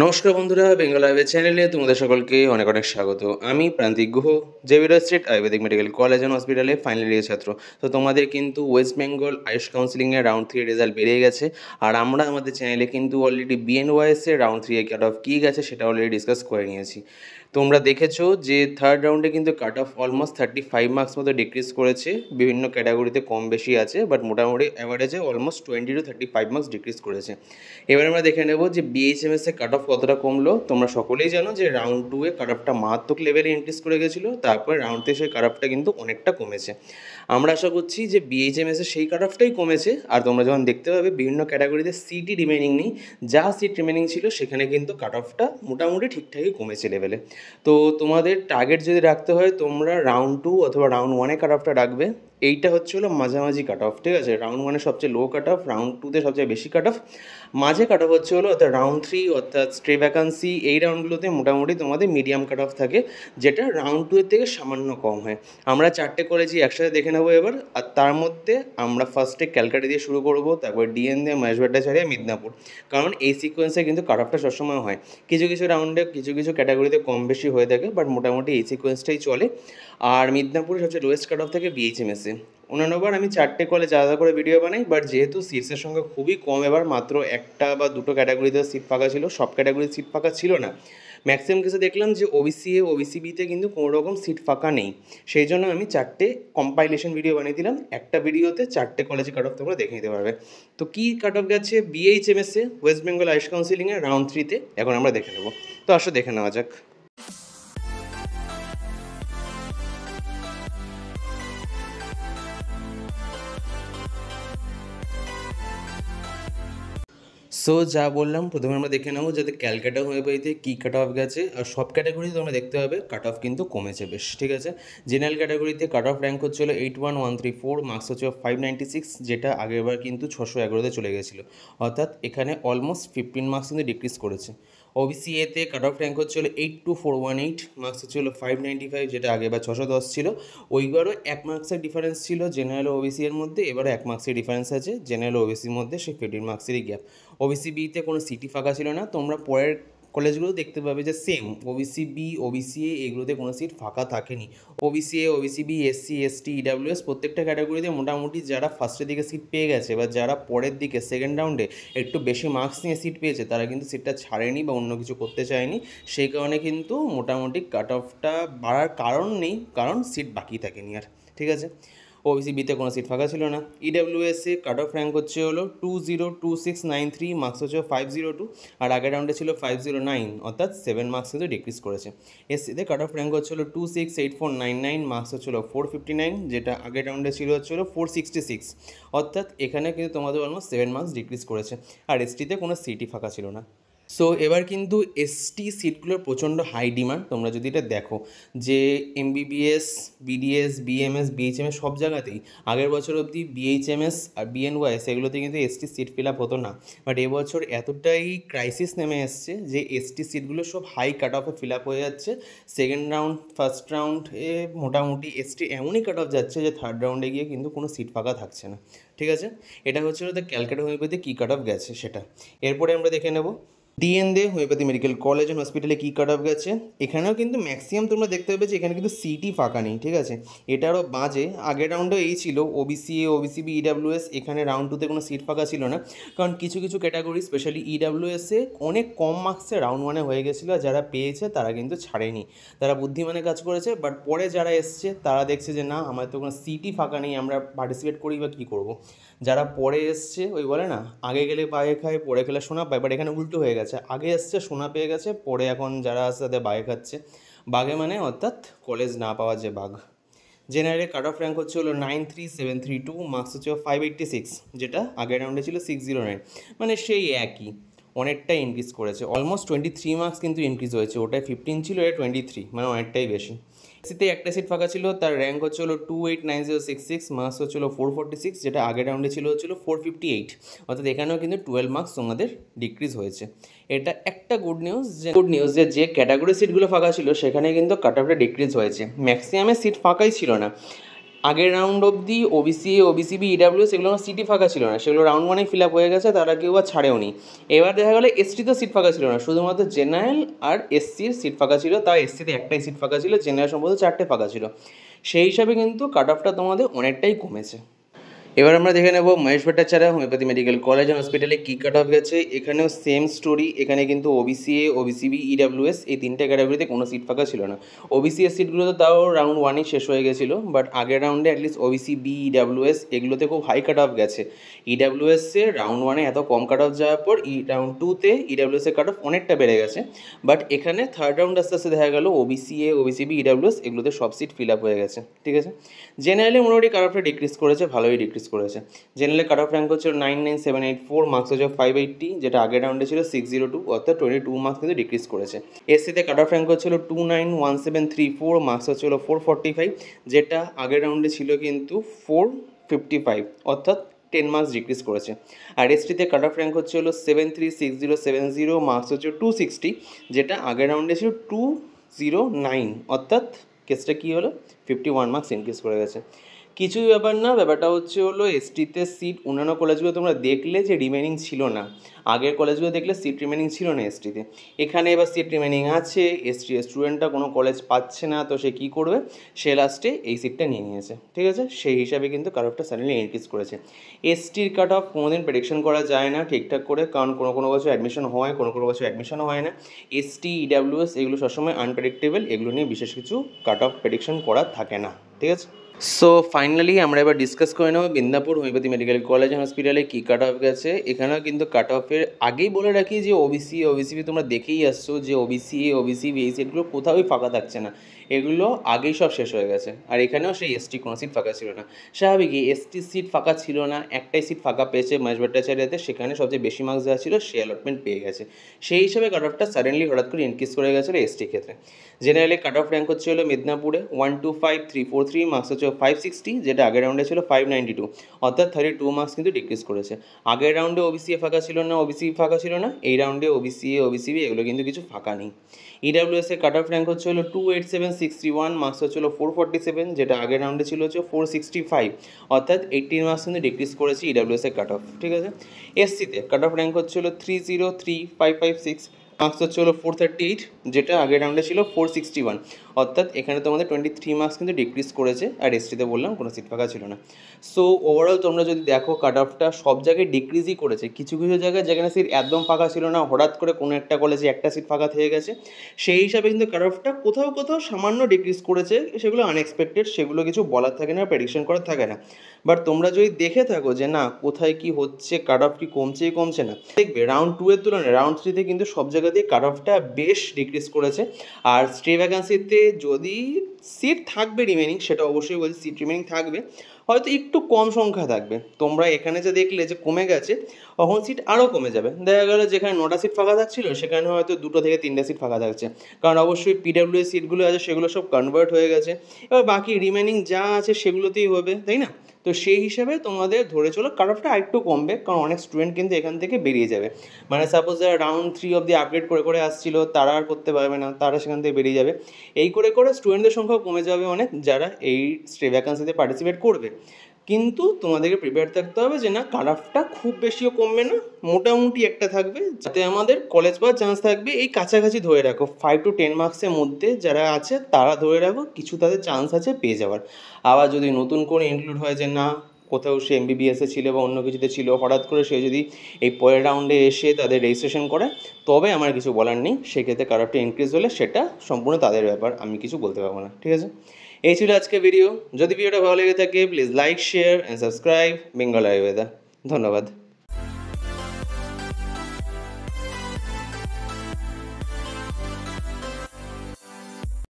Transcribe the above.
নমস্কার বন্ধুরা বেঙ্গল আয়ুর্বেদ চ্যানেলে তোমাদের সকলকে অনেক অনেক স্বাগত আমি প্রান্তিক গুহ জেবিরা state Ayurvedic medical college and হসপিটালে ফাইনাল ইয়ার ছাত্র তো তোমাদের কিন্তু ওয়েস্ট বেঙ্গল আয়ুষ কাউন্সিলিংয়ের রাউন্ড থ্রি রেজাল্ট বেরিয়ে গেছে আর আমরা আমাদের চ্যানেলে কিন্তু অলরেডি বিএনওয়াইএসের রাউন্ড থ্রি কাট অফ কী গেছে সেটা অলরেডি ডিসকাস করে নিয়েছি তোমরা দেখেছো যে থার্ড রাউন্ডে কিন্তু cut off almost thirty five marks মতো ডিক্রিজ করেছে বিভিন্ন ক্যাটাগরিতে কম বেশি আছে বাট মোটামুটি অ্যাভারেজে almost twenty two thirty five marks decrease করেছে এবার আমরা দেখে নেব যে বিএইচএমএসে কাট অফ অফ কতটা কমলো তোমরা সকলেই জানো যে রাউন্ড টুয়ে কারাপটা মারাত্মক লেভেলে ইনক্রিজ করে গেছিলো তারপরে রাউন্ড থ্রি সেই কারাপটা কিন্তু অনেকটা কমেছে আমরা আশা করছি যে এর সেই কারাপটাই কমেছে আর তোমরা যখন দেখতে পাবে বিভিন্ন ক্যাটাগরিতে সিটি রিমেনিং নেই যা সিট রিমেনিং ছিল সেখানে কিন্তু কাট অফটা মোটামুটি ঠিকঠাকই কমেছে লেভেলে তো তোমাদের টার্গেট যদি রাখতে হয় তোমরা রাউন্ড টু অথবা রাউন্ড ওয়ানে কাট অফটা রাখবে এইটা হচ্ছে হলো মাঝামাঝি কাট অফ ঠিক আছে রাউন্ড ওয়ানে সবচেয়ে লো কাট অফ রাউন্ড টুতে সবচেয়ে বেশি কাট অফ মাঝে কাট অফ হচ্ছে হলো অর্থাৎ রাউন্ড থ্রি অর্থাৎ স্ট্রে ভ্যাকান্সি এই রাউন্ডগুলোতে মোটামুটি তোমাদের মিডিয়াম কাট অফ থাকে যেটা রাউন্ড টুয়ের থেকে সামান্য কম হয় আমরা চারটে কলেজই একসাথে দেখে নেবো এবার আর তার মধ্যে আমরা ফার্স্টে ক্যালকাটা দিয়ে শুরু করব তারপর ডিএন দিয়ে মহেশবাড্ডা ছাড়িয়ে মিদনাপুর কারণ এই সিকোয়েন্সে কিন্তু কাট অফটা সবসময় হয় কিছু কিছু রাউন্ডে কিছু কিছু ক্যাটাগরিতে কম বেশি হয়ে থাকে বাট মোটামুটি এই সিকোয়েন্সটাই চলে আর মিদনাপুরে সবচেয়ে লোয়েস্ট কাট অফ থাকে বিএইচএমএসে অন্যান্যবার আমি চারটে কলেজ আলাদা করে ভিডিও বানাই বাট যেহেতু সিটসের সংখ্যা খুবই কম এবার মাত্র একটা বা দুটো ক্যাটাগরিতে সিট ফাঁকা ছিল সব ক্যাটাগরিতে সিট ফাঁকা ছিল না ম্যাক্সিমাম কেসে দেখলাম যে ওবিসি এ ওবিসি বিতে কিন্তু কোনো রকম সিট ফাঁকা নেই সেই জন্য আমি চারটে কম্পাইলেশন ভিডিও বানিয়ে দিলাম একটা ভিডিওতে চারটে কলেজে কাট অফ তোমরা দেখে নিতে পারবে তো কী কাট অফ গেছে বিএইচএমএসএ ওয়েস্ট বেঙ্গল আইস কাউন্সিলিংয়ে রাউন্ড থ্রিতে এখন আমরা দেখে নেবো তো আসো দেখে নেওয়া যাক সো যা বললাম প্রথমে আমরা দেখে নেবো যাতে ক্যালকাটা হোমিওপ্যাথিতে কী কাট অফ গেছে আর সব ক্যাটাগরিতে তোমরা দেখতে পাবে কাট অফ কিন্তু কমেছে বেশ ঠিক আছে জেনারেল ক্যাটাগরিতে কাট অফ র্যাঙ্ক হচ্ছিল eight one one three four marks হচ্ছে ফাইভ নাইনটি সিক্স যেটা আগেরবার কিন্তু ছশো এগারোতে চলে গেছিলো অর্থাৎ এখানে অলমোস্ট ফিফটিন মার্কস কিন্তু ডিক্রিজ করেছে ওবিসি এতে কাট অফ র্যাঙ্ক হচ্ছিলো eight two four one eight marks হচ্ছিলো ফাইভ নাইনটি ফাইভ যেটা আগে বা ছশো দশ ছিল ওইবারও এক মার্কসের ডিফারেন্স ছিল জেনারেল ওবিসি এর মধ্যে এবারও এক মার্কসের ডিফারেন্স আছে জেনারেল ওবিসির মধ্যে সে ফিফটিন মার্কসেরই গ্যাপ ওবিসি বিতে কোনো সিটি ফাঁকা ছিল না তোমরা পরের কলেজগুলো দেখতে পাবে যে same OBC B OBC A এগুলোতে কোনো সিট ফাঁকা থাকেনি OBC A OBC B SC ST EWS প্রত্যেকটা ক্যাটাগরিতে মোটামুটি যারা ফার্স্টের দিকে সিট পেয়ে গেছে বা যারা পরের দিকে সেকেন্ড রাউন্ডে একটু বেশি মার্কস নিয়ে সিট পেয়েছে তারা কিন্তু সিটটা ছাড়েনি বা অন্য কিছু করতে চায়নি সেই কারণে কিন্তু মোটামুটি কাট অফটা বাড়ার কারণ নেই কারণ সিট বাকি থাকেনি আর ঠিক আছে ওবিসি বিতে কোনো সিট ফাঁকা ছিল না ইডাব্লিউএসএ কাট অফ র্যাঙ্ক হচ্ছে হলো two zero two six nine three marks হচ্ছে ফাইভ জিরো টু আর আগের রাউন্ডে ছিল ফাইভ জিরো নাইন অর্থাৎ সেভেন মার্কস কিন্তু ডিক্রিজ করেছে এসসিতে কাট অফ র্যাঙ্ক হচ্ছে হচ্ছিল two six eight four nine nine marks হচ্ছিল ফোর ফিফটি নাইন যেটা আগের রাউন্ডে ছিল হচ্ছিল ফোর সিক্সটি সিক্স অর্থাৎ এখানে কিন্তু তোমাদের অলমোস্ট সেভেন মার্কস ডিক্রিজ করেছে আর এসটিতে কোনো সিটই ফাঁকা ছিল না সো এবার কিন্তু এসটি সিটগুলোর প্রচণ্ড হাই ডিমান্ড তোমরা যদি এটা দেখো যে এমবিবিএস বিডিএস বিএমএস বিএইচএমএস সব জায়গাতেই আগের বছর অবধি বিএইচএমএস আর বিএনওয়াইএস এগুলোতে কিন্তু এসটি সিট ফিল আপ হতো না বাট এবছর এতটাই ক্রাইসিস নেমে এসছে যে এসটি সিটগুলো সব হাই কাট অফে ফিল আপ হয়ে যাচ্ছে সেকেন্ড রাউন্ড ফার্স্ট রাউন্ড এ মোটামুটি এসটি এমনই কাট অফ যাচ্ছে যে থার্ড রাউন্ডে গিয়ে কিন্তু কোনো সিট ফাঁকা থাকছে না ঠিক আছে এটা হচ্ছে দ্য ক্যালকাটা হোমিওপ্যাথি কী কাট অফ গেছে সেটা এরপরে আমরা দেখে নেবো ডিএনদে হোমিওপ্যাথি মেডিকেল কলেজ অ্যান্ড হসপিটালে কী কাট অফ গেছে এখানেও কিন্তু ম্যাক্সিমাম তোমরা দেখতে পাবে যে এখানে কিন্তু সিটি ফাঁকা নেই ঠিক আছে এটারও বাজে আগের রাউন্ডে এই ছিল OBC A OBC B EWS এখানে রাউন্ড টুতে কোনো সিট ফাঁকা ছিল না কারণ কিছু কিছু ক্যাটাগরি স্পেশালি ইডাব্লিউএসে অনেক কম মার্কসে রাউন্ড ওয়ানে হয়ে গেছিলো যারা পেয়েছে তারা কিন্তু ছাড়েনি তারা বুদ্ধিমানে কাজ করেছে বাট পরে যারা এসছে তারা দেখছে যে না আমাদের তো কোনো সিটি ফাঁকা নেই আমরা পার্টিসিপেট করি বা কী করবো যারা পরে এসছে ওই বলে না আগে গেলে পায়ে খায় পরে গেলে শোনা পায় বাট এখানে উল্টো হয়ে গেছে গেছে আগে এসছে সোনা পেয়ে গেছে পরে এখন যারা আসছে তাদের বাঘে খাচ্ছে বাঘে মানে অর্থাৎ কলেজ না পাওয়া যে বাঘ জেনারেল কাট অফ র্যাঙ্ক হচ্ছে হলো nine three seven three two marks হচ্ছে ফাইভ এইটটি সিক্স যেটা আগের রাউন্ডে ছিল সিক্স জিরো নাইন মানে সেই একই অনেকটাই ইনক্রিজ করেছে অলমোস্ট টোয়েন্টি থ্রি মার্কস কিন্তু ইনক্রিজ হয়েছে ওটায় ফিফটিন ছিল এটা টোয়েন্টি থ্রি মানে অনেকটাই বেশি সিতে একটা সিট ফাঁকা ছিল তার র্যাঙ্ক হচ্ছে হলো two eight nine zero six six marks হচ্ছে হলো ফোর ফোর্টি সিক্স যেটা আগের রাউন্ডে ছিল হচ্ছিল ফোর ফিফটি এইট অর্থাৎ এখানেও কিন্তু টুয়েলভ মার্কস তোমাদের ডিক্রিজ হয়েছে এটা একটা গুড নিউজ যে গুড নিউজ যে যে ক্যাটাগরি সিটগুলো ফাঁকা ছিল সেখানে কিন্তু কাট অফটা ডিক্রিজ হয়েছে ম্যাক্সিমামে সিট ফাঁকাই ছিল না আগের রাউন্ড অবধি ওবিসি ওবিসিবি ইডাব্লিউ সেগুলো আমার সিটি ফাঁকা ছিল না সেগুলো রাউন্ড ওয়ানে ফিল আপ হয়ে গেছে তারা কেউ আর ছাড়েও নি এবার দেখা গেলো এসটিতে সিট ফাঁকা ছিল না শুধুমাত্র জেনারেল আর এসসির সিট ফাঁকা ছিল তাও এসসিতে একটাই সিট ফাঁকা ছিল জেনারেল সম্ভবত চারটে ফাঁকা ছিল সেই হিসাবে কিন্তু কাট অফটা তোমাদের অনেকটাই কমেছে এবার আমরা দেখে নেব Mahesh Bhattacharya homeopathy medical college and হসপিটালে কী কাট অফ গেছে এখানেও সেম স্টোরি এখানে কিন্তু ওবিসি এ ওবিসিবি ইডাব্লিউএস এই তিনটে ক্যাটাগরিতে কোনো সিট ফাঁকা ছিল না ওবিসি এর সিটগুলো তো তাও রাউন্ড ওয়ানই শেষ হয়ে গেছিলো বাট আগের রাউন্ডে অ্যাটলিস্ট ওবিসি বি ইডাব্লিউএস এগুলোতে খুব হাই কাট অফ গেছে ইডাব্লিউএস e এ রাউন্ড ওয়ানে এত কম কাট অফ যাওয়ার পর ই রাউন্ড টুতে ইডাব্লিউএস এর কাট অফ অনেকটা বেড়ে গেছে বাট এখানে থার্ড রাউন্ড আস্তে আস্তে দেখা গেল ওবিসি এ ওবিসিবি ইডাব্লিউএস এগুলোতে সব সিট ফিল আপ হয়ে গেছে ঠিক আছে জেনারেলি মোটামুটি কাট অফটা ডিক্রিজ করেছে ভালোই ডিক্রিজ পিস করেছে জেনারেল কাট অফ র্যাঙ্ক হচ্ছে nine nine seven eight four marks হচ্ছে ফাইভ এইটটি যেটা আগের রাউন্ডে ছিল সিক্স জিরো টু অর্থাৎ টোয়েন্টি টু মার্কস কিন্তু ডিক্রিজ করেছে এসসিতে কাট অফ র্যাঙ্ক হচ্ছিল two nine one seven three four marks হচ্ছিল ফোর ফোর্টি ফাইভ যেটা আগের রাউন্ডে ছিল কিন্তু ফোর ফিফটি ফাইভ অর্থাৎ টেন মার্কস ডিক্রিজ করেছে আর এসটিতে কাট অফ র্যাঙ্ক হচ্ছে হলো seven three six zero seven zero marks হচ্ছে টু সিক্সটি যেটা আগের রাউন্ডে ছিল টু জিরো নাইন অর্থাৎ কেসটা কী হলো ফিফটি ওয়ান মার্কস ইনক্রিজ করে গেছে কিছুই ব্যাপার না ব্যাপারটা হচ্ছে হলো এসটিতে সিট অন্যান্য কলেজগুলো তোমরা দেখলে যে রিমেনিং ছিল না আগের কলেজগুলো দেখলে সিট রিমেনিং ছিল না এসটিতে এখানে এবার সিট রিমেনিং আছে এসটি স্টুডেন্টটা কোনো কলেজ পাচ্ছে না তো সে কী করবে সে লাস্টে এই সিটটা নিয়ে নিয়েছে ঠিক আছে সেই হিসাবে কিন্তু কারফটা স্যালারি ইনক্রিজ করেছে এসটির কাট অফ কোনোদিন প্রেডিকশন করা যায় না ঠিকঠাক করে কারণ কোনো কোনো বছর অ্যাডমিশন হয় কোনো কোনো বছর অ্যাডমিশনও হয় না এসটি ইডাব্লিউএস e এগুলো সবসময় আনপ্রেডিক্টেবল এগুলো নিয়ে বিশেষ কিছু কাট অফ প্রেডিকশন করা থাকে না ঠিক আছে সো ফাইনালি আমরা এবার ডিসকাস করে নেব বিন্দাপুর হোমিওপ্যাথি মেডিকেল কলেজ হসপিটালে কী কাট অফ গেছে এখানেও কিন্তু কাট অফের আগেই বলে রাখি যে ওবিসি ওবিসি তোমরা দেখেই আসছো যে ওবিসি ওবিসি বিএসি এগুলো কোথাওই ফাঁকা থাকছে না এগুলো আগেই সব শেষ হয়ে গেছে আর এখানেও সেই এসটি কোনো সিট ফাঁকা ছিল না স্বাভাবিকই এসটি সিট ফাঁকা ছিল না একটাই সিট ফাঁকা পেয়েছে মাঝ ভট্টাচার্যতে সেখানে সবচেয়ে বেশি মার্কস দেওয়া ছিল সে অ্যালটমেন্ট পেয়ে গেছে সেই হিসাবে কাট অফটা সাডেনলি হঠাৎ করে ইনক্রিজ করে গেছিলো এসটির ক্ষেত্রে জেনারেলি কাট অফ র্যাঙ্ক হচ্ছে মেদিনীপুরে one two five three four three marks হচ্ছে ফাইভ সিক্সটি যেটা আগের রাউন্ডে ছিল ফাইভ নাইনটি টু অর্থাৎ থার্টি টু মার্কস কিন্তু ডিক্রিজ করেছে আগের রাউন্ডে ওবিসি ফাঁকা ছিল না ওবিসি ফাঁকা ছিল না এই রাউন্ডে ওবিসি ওবিসি এগুলো কিন্তু কিছু ফাঁকা নেই ইডাব্লিউএসের কাট অফ র্যাঙ্ক হচ্ছে হলো two eight seven six three one marks হচ্ছিলো ফোর ফর্টি সেভেন যেটা আগের রাউন্ডে ছিল হচ্ছে ফোর সিক্সটি ফাইভ অর্থাৎ এইটিন মার্কস কিন্তু ডিক্রিজ করেছে e এর কাট অফ ঠিক আছে এসসিতে কাট অফ র্যাঙ্ক হচ্ছিল three zero three five five six marks হচ্ছে হলো ফোর থার্টি এইট যেটা আগের রাউন্ডে ছিল ফোর সিক্সটি ওয়ান অর্থাৎ এখানে তোমাদের টোয়েন্টি থ্রি মার্কস কিন্তু ডিক্রিজ করেছে আর এসটিতে বললাম কোনো সিট ফাঁকা ছিল না সো ওভারঅল তোমরা যদি দেখো কাট অফটা সব জায়গায় ডিক্রিজই করেছে কিছু কিছু জায়গায় যেখানে সিট একদম ফাঁকা ছিল না হঠাৎ করে কোনো একটা কলেজে একটা সিট ফাঁকা থেকে গেছে সেই হিসাবে কিন্তু কাট অফটা কোথাও কোথাও সামান্য ডিক্রিজ করেছে সেগুলো আনএক্সপেক্টেড সেগুলো কিছু বলার থাকে না প্রেডিকশন করার থাকে না বাট তোমরা যদি দেখে থাকো যে না কোথায় কি হচ্ছে কাট অফ কি কমছে কমছে না দেখবে রাউন্ড টু এর তুলনায় রাউন্ড থ্রিতে কিন্তু সব জায়গায় যদি কাট অফটা বেশ ডিক্রিজ করেছে আর স্টে ভ্যাকান্সিতে যদি সিট থাকবে রিমেনিং সেটা অবশ্যই বলছি সিট রিমেনিং থাকবে হয়তো একটু কম সংখ্যা থাকবে তোমরা এখানে যে দেখলে যে কমে গেছে তখন সিট আরও কমে যাবে দেখা গেলো যেখানে নটা সিট ফাঁকা থাকছিল সেখানে হয়তো দুটো থেকে তিনটা সিট ফাঁকা থাকছে কারণ অবশ্যই পিডাব্লিউ সিটগুলো আছে সেগুলো সব কনভার্ট হয়ে গেছে এবার বাকি রিমেনিং যা আছে সেগুলোতেই হবে তাই না তো সেই হিসেবে তোমাদের ধরে চলো কারফটা আরেকটু কমবে কারণ অনেক স্টুডেন্ট কিন্তু এখান থেকে বেরিয়ে যাবে মানে সাপোজ যারা রাউন্ড থ্রি অবধি আপডেট করে করে আসছিল তারা আর করতে পারবে না তারা সেখান থেকে বেরিয়ে যাবে এই করে করে স্টুডেন্টদের সংখ্যাও কমে যাবে অনেক যারা এই স্টে ভ্যাকান্সিতে পার্টিসিপেট করবে কিন্তু তোমাদেরকে প্রিপেয়ার থাকতে হবে যে না কারাফটা খুব বেশিও কমবে না মোটামুটি একটা থাকবে যাতে আমাদের কলেজ পাওয়ার চান্স থাকবে এই কাছাকাছি ধরে রাখো ফাইভ টু টেন মার্কসের মধ্যে যারা আছে তারা ধরে রাখো কিছু তাদের চান্স আছে পেয়ে যাওয়ার আবার যদি নতুন করে ইনক্লুড হয় যে না কোথাও সে এমবিবিএসে ছিল বা অন্য কিছুতে ছিল হঠাৎ করে সে যদি এই পরের রাউন্ডে এসে তাদের রেজিস্ট্রেশন করে তবে আমার কিছু বলার নেই সেক্ষেত্রে কারাফটা ইনক্রিজ হলে সেটা সম্পূর্ণ তাদের ব্যাপার আমি কিছু বলতে পারবো না ঠিক আছে এই ছিল আজকে ভিডিও যদি ভিডিওটা ভালো লেগে থাকে please like share and subscribe Bengal Ayurveda ধন্যবাদ